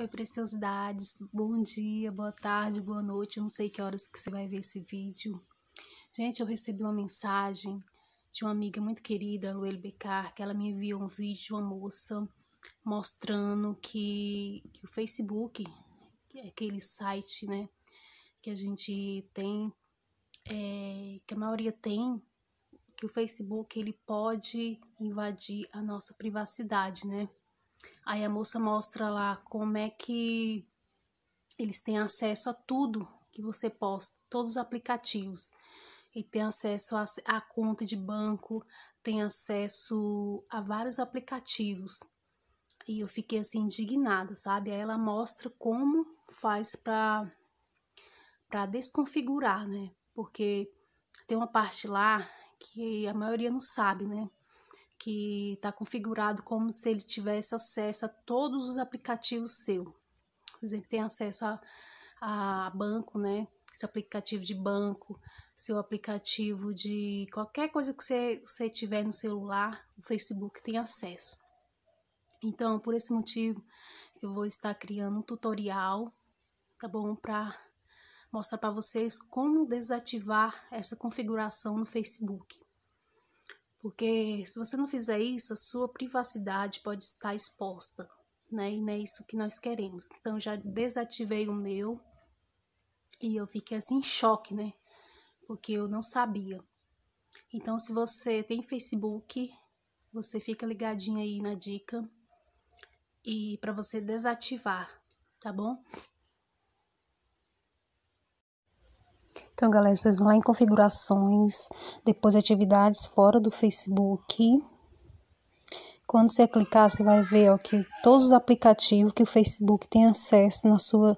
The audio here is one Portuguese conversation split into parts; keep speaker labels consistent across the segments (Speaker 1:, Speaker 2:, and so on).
Speaker 1: Oi, preciosidades. Bom dia, boa tarde, boa noite. Eu não sei que horas que você vai ver esse vídeo. Gente, eu recebi uma mensagem de uma amiga muito querida, Luelle Becar, que ela me enviou um vídeo de uma moça mostrando que, que o Facebook, que é aquele site, né, que a gente tem, é, que a maioria tem, que o Facebook ele pode invadir a nossa privacidade, né? Aí a moça mostra lá como é que eles têm acesso a tudo que você posta, todos os aplicativos. E tem acesso à conta de banco, tem acesso a vários aplicativos. E eu fiquei assim indignada, sabe? Aí ela mostra como faz para para desconfigurar, né? Porque tem uma parte lá que a maioria não sabe, né? que está configurado como se ele tivesse acesso a todos os aplicativos seu. Por exemplo, tem acesso a, a banco, né? Seu aplicativo de banco, seu aplicativo de qualquer coisa que você, você tiver no celular, o Facebook tem acesso. Então, por esse motivo, eu vou estar criando um tutorial, tá bom? Para mostrar para vocês como desativar essa configuração no Facebook. Porque se você não fizer isso, a sua privacidade pode estar exposta, né? E não é isso que nós queremos. Então já desativei o meu e eu fiquei assim em choque, né? Porque eu não sabia. Então se você tem Facebook, você fica ligadinho aí na dica e para você desativar, tá bom?
Speaker 2: Então, galera, vocês vão lá em configurações, depois atividades fora do Facebook. Quando você clicar, você vai ver ó, que todos os aplicativos que o Facebook tem acesso na sua,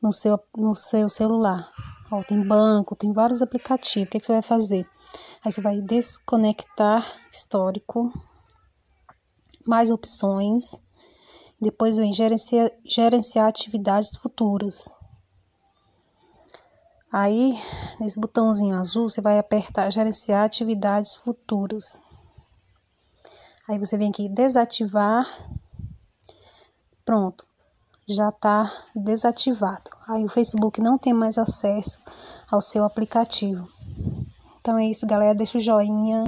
Speaker 2: no, seu, no seu celular. Ó, tem banco, tem vários aplicativos. O que, é que você vai fazer? Aí você vai desconectar histórico, mais opções. Depois vem gerenciar, gerenciar atividades futuras. Aí, nesse botãozinho azul, você vai apertar gerenciar atividades futuras. Aí você vem aqui desativar. Pronto. Já está desativado. Aí o Facebook não tem mais acesso ao seu aplicativo. Então é isso, galera. Deixa o joinha.